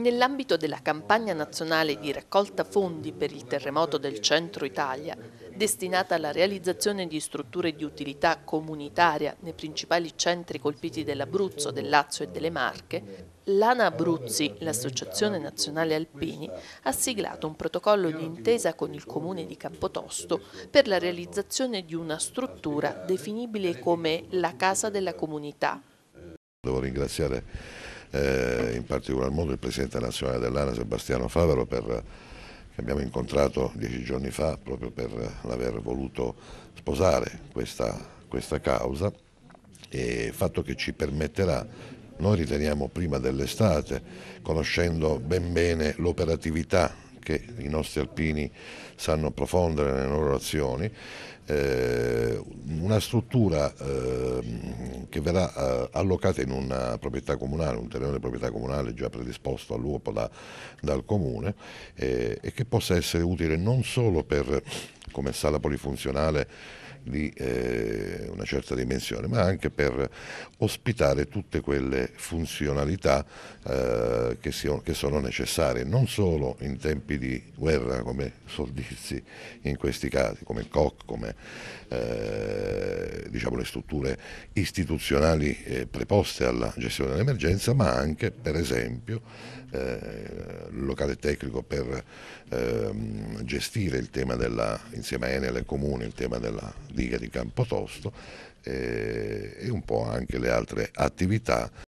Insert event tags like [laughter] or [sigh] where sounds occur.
Nell'ambito della campagna nazionale di raccolta fondi per il terremoto del centro Italia, destinata alla realizzazione di strutture di utilità comunitaria nei principali centri colpiti dell'Abruzzo, del Lazio e delle Marche, l'ANA Abruzzi, l'Associazione Nazionale Alpini, ha siglato un protocollo di intesa con il comune di Campotosto per la realizzazione di una struttura definibile come la Casa della Comunità. Devo ringraziare eh, in particolar modo il Presidente nazionale dell'ANA Sebastiano Favaro per, eh, che abbiamo incontrato dieci giorni fa proprio per eh, l'aver voluto sposare questa, questa causa e fatto che ci permetterà noi riteniamo prima dell'estate, conoscendo ben bene l'operatività che i nostri alpini sanno profondere nelle loro azioni, eh, una struttura eh, che verrà eh, allocata in una proprietà comunale, un terreno di proprietà comunale già predisposto all'uopo da, dal comune eh, e che possa essere utile non solo per, come sala polifunzionale di eh, una certa dimensione, ma anche per ospitare tutte quelle funzionalità eh, che, si, che, sono necessarie, non solo in tempi di guerra, come sol [laughs] in questi casi, come COC, come eh, diciamo, le strutture istituzionali eh, preposte alla gestione dell'emergenza, ma anche per esempio eh, locale tecnico per ehm, gestire il tema della, insieme a Enel e Comune, il tema della diga di Campotosto eh, e un po' anche le altre attività.